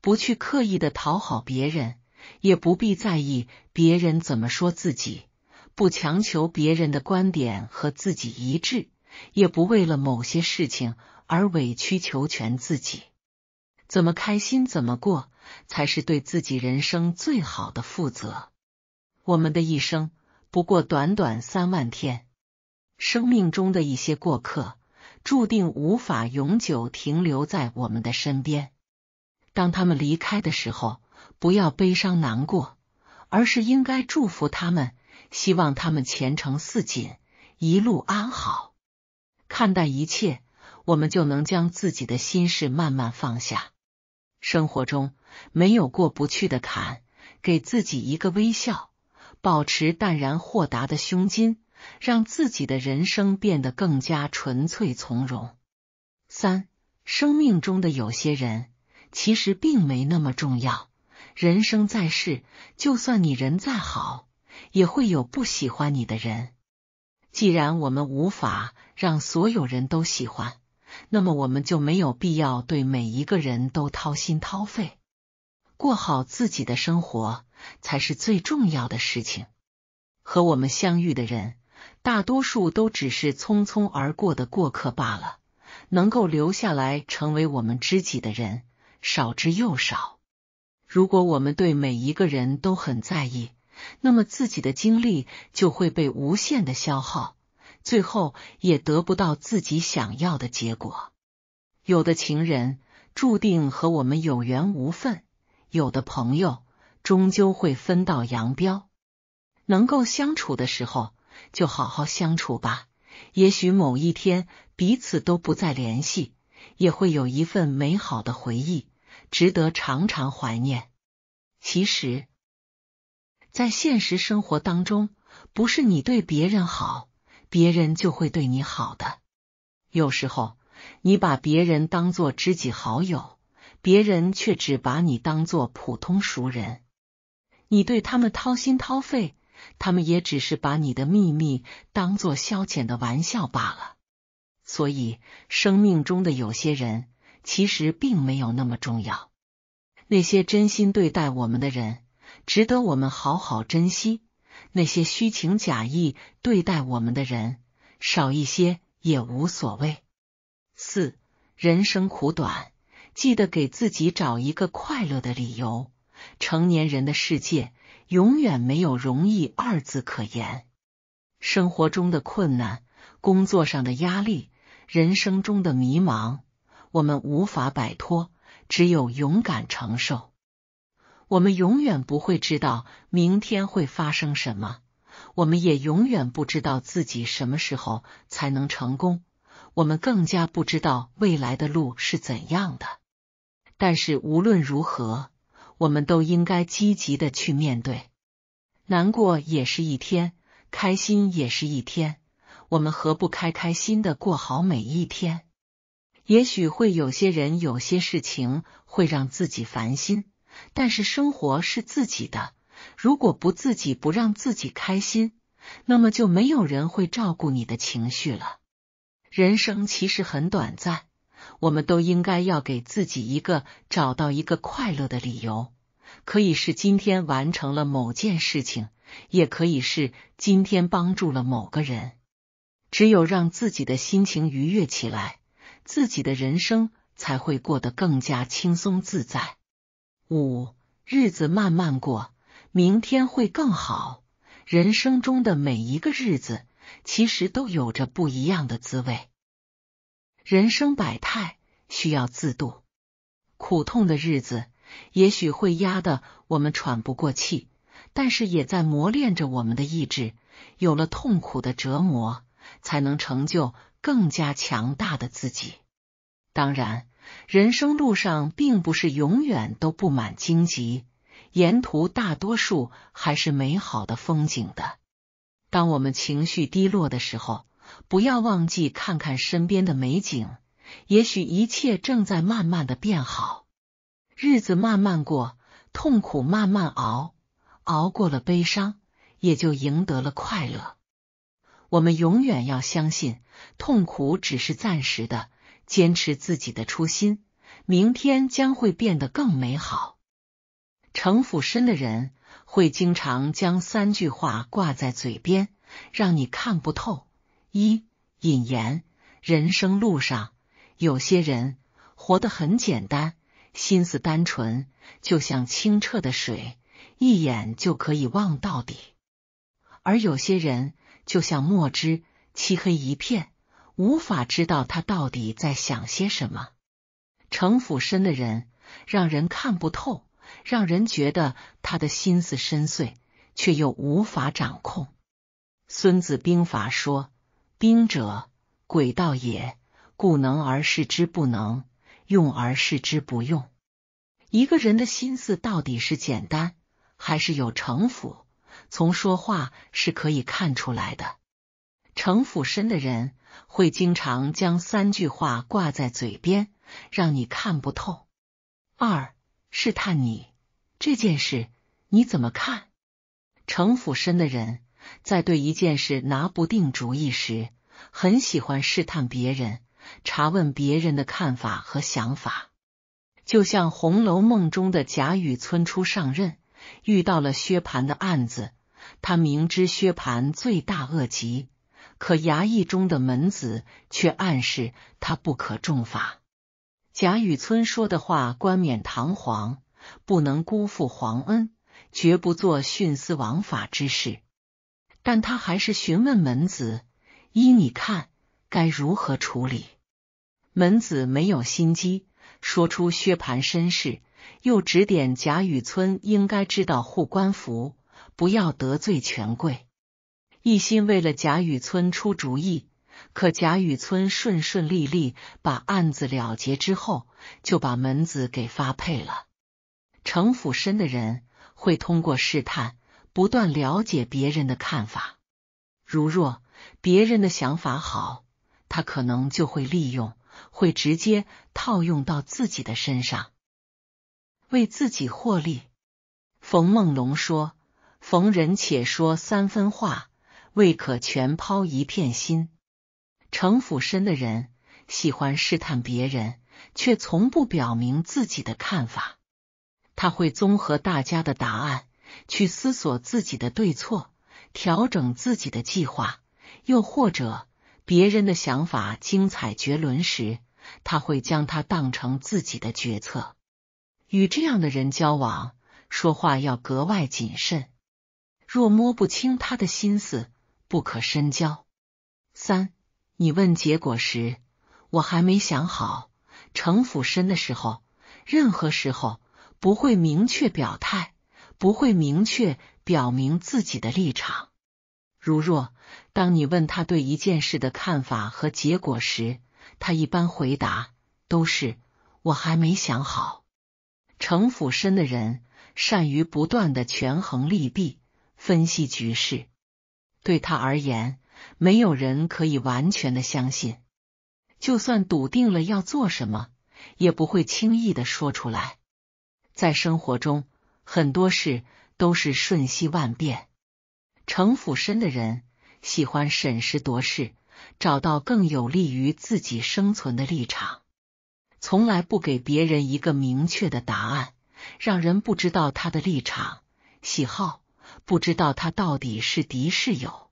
不去刻意的讨好别人，也不必在意别人怎么说自己，不强求别人的观点和自己一致，也不为了某些事情而委曲求全。自己怎么开心怎么过。才是对自己人生最好的负责。我们的一生不过短短三万天，生命中的一些过客注定无法永久停留在我们的身边。当他们离开的时候，不要悲伤难过，而是应该祝福他们，希望他们前程似锦，一路安好。看待一切，我们就能将自己的心事慢慢放下。生活中。没有过不去的坎，给自己一个微笑，保持淡然豁达的胸襟，让自己的人生变得更加纯粹从容。三，生命中的有些人其实并没那么重要。人生在世，就算你人再好，也会有不喜欢你的人。既然我们无法让所有人都喜欢，那么我们就没有必要对每一个人都掏心掏肺。过好自己的生活才是最重要的事情。和我们相遇的人，大多数都只是匆匆而过的过客罢了。能够留下来成为我们知己的人，少之又少。如果我们对每一个人都很在意，那么自己的精力就会被无限的消耗，最后也得不到自己想要的结果。有的情人注定和我们有缘无分。有的朋友终究会分道扬镳，能够相处的时候就好好相处吧。也许某一天彼此都不再联系，也会有一份美好的回忆，值得常常怀念。其实，在现实生活当中，不是你对别人好，别人就会对你好的。有时候，你把别人当做知己好友。别人却只把你当做普通熟人，你对他们掏心掏肺，他们也只是把你的秘密当做消遣的玩笑罢了。所以，生命中的有些人其实并没有那么重要。那些真心对待我们的人，值得我们好好珍惜；那些虚情假意对待我们的人，少一些也无所谓。四，人生苦短。记得给自己找一个快乐的理由。成年人的世界永远没有容易二字可言。生活中的困难，工作上的压力，人生中的迷茫，我们无法摆脱，只有勇敢承受。我们永远不会知道明天会发生什么，我们也永远不知道自己什么时候才能成功，我们更加不知道未来的路是怎样的。但是无论如何，我们都应该积极的去面对。难过也是一天，开心也是一天，我们何不开开心的过好每一天？也许会有些人、有些事情会让自己烦心，但是生活是自己的，如果不自己不让自己开心，那么就没有人会照顾你的情绪了。人生其实很短暂。我们都应该要给自己一个找到一个快乐的理由，可以是今天完成了某件事情，也可以是今天帮助了某个人。只有让自己的心情愉悦起来，自己的人生才会过得更加轻松自在。五，日子慢慢过，明天会更好。人生中的每一个日子，其实都有着不一样的滋味。人生百态，需要自渡。苦痛的日子也许会压得我们喘不过气，但是也在磨练着我们的意志。有了痛苦的折磨，才能成就更加强大的自己。当然，人生路上并不是永远都布满荆棘，沿途大多数还是美好的风景的。当我们情绪低落的时候，不要忘记看看身边的美景，也许一切正在慢慢的变好。日子慢慢过，痛苦慢慢熬，熬过了悲伤，也就赢得了快乐。我们永远要相信，痛苦只是暂时的，坚持自己的初心，明天将会变得更美好。城府深的人会经常将三句话挂在嘴边，让你看不透。一引言：人生路上，有些人活得很简单，心思单纯，就像清澈的水，一眼就可以望到底；而有些人就像墨汁，漆黑一片，无法知道他到底在想些什么。城府深的人，让人看不透，让人觉得他的心思深邃，却又无法掌控。《孙子兵法》说。兵者，诡道也。故能而示之不能，用而示之不用。一个人的心思到底是简单还是有城府，从说话是可以看出来的。城府深的人会经常将三句话挂在嘴边，让你看不透。二，试探你这件事你怎么看？城府深的人。在对一件事拿不定主意时，很喜欢试探别人，查问别人的看法和想法。就像《红楼梦》中的贾雨村初上任，遇到了薛蟠的案子，他明知薛蟠罪大恶极，可衙役中的门子却暗示他不可重罚。贾雨村说的话冠冕堂皇，不能辜负皇恩，绝不做徇私枉法之事。但他还是询问门子：“依你看，该如何处理？”门子没有心机，说出薛蟠身世，又指点贾雨村应该知道护官符，不要得罪权贵。一心为了贾雨村出主意，可贾雨村顺顺利利把案子了结之后，就把门子给发配了。城府深的人会通过试探。不断了解别人的看法，如若别人的想法好，他可能就会利用，会直接套用到自己的身上，为自己获利。冯梦龙说：“逢人且说三分话，未可全抛一片心。”城府深的人喜欢试探别人，却从不表明自己的看法。他会综合大家的答案。去思索自己的对错，调整自己的计划；又或者别人的想法精彩绝伦时，他会将他当成自己的决策。与这样的人交往，说话要格外谨慎。若摸不清他的心思，不可深交。三，你问结果时，我还没想好。城府深的时候，任何时候不会明确表态。不会明确表明自己的立场。如若当你问他对一件事的看法和结果时，他一般回答都是“我还没想好”。城府深的人善于不断的权衡利弊、分析局势。对他而言，没有人可以完全的相信。就算笃定了要做什么，也不会轻易的说出来。在生活中。很多事都是瞬息万变，城府深的人喜欢审时度势，找到更有利于自己生存的立场，从来不给别人一个明确的答案，让人不知道他的立场、喜好，不知道他到底是敌是友。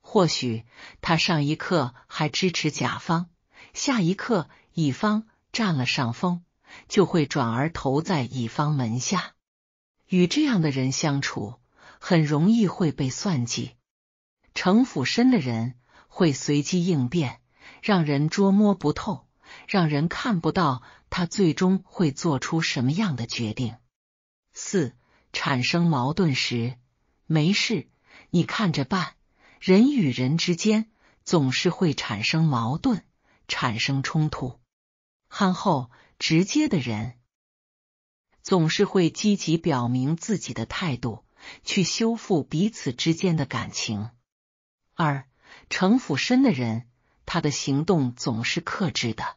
或许他上一刻还支持甲方，下一刻乙方占了上风，就会转而投在乙方门下。与这样的人相处，很容易会被算计。城府深的人会随机应变，让人捉摸不透，让人看不到他最终会做出什么样的决定。四产生矛盾时，没事，你看着办。人与人之间总是会产生矛盾，产生冲突。憨厚直接的人。总是会积极表明自己的态度，去修复彼此之间的感情。二城府深的人，他的行动总是克制的。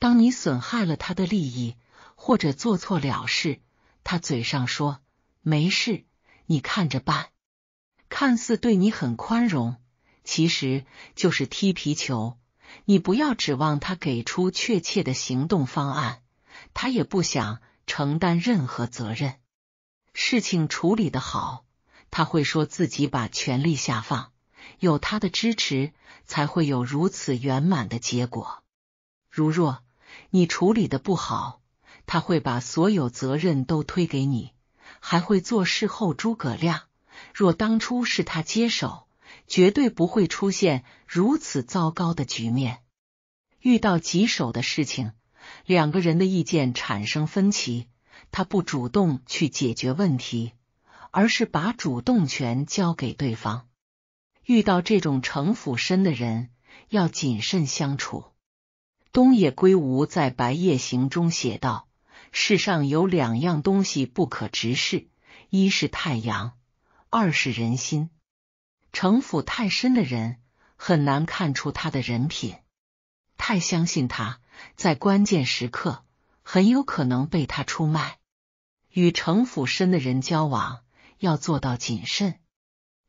当你损害了他的利益，或者做错了事，他嘴上说没事，你看着办，看似对你很宽容，其实就是踢皮球。你不要指望他给出确切的行动方案，他也不想。承担任何责任，事情处理的好，他会说自己把权力下放，有他的支持才会有如此圆满的结果。如若你处理的不好，他会把所有责任都推给你，还会做事后诸葛亮。若当初是他接手，绝对不会出现如此糟糕的局面。遇到棘手的事情。两个人的意见产生分歧，他不主动去解决问题，而是把主动权交给对方。遇到这种城府深的人，要谨慎相处。东野圭吾在《白夜行》中写道：“世上有两样东西不可直视，一是太阳，二是人心。城府太深的人，很难看出他的人品。太相信他。”在关键时刻，很有可能被他出卖。与城府深的人交往，要做到谨慎。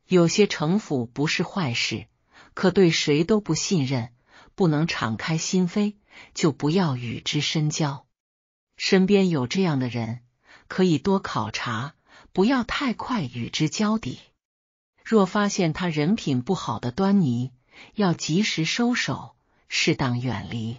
有些城府不是坏事，可对谁都不信任，不能敞开心扉，就不要与之深交。身边有这样的人，可以多考察，不要太快与之交底。若发现他人品不好的端倪，要及时收手，适当远离。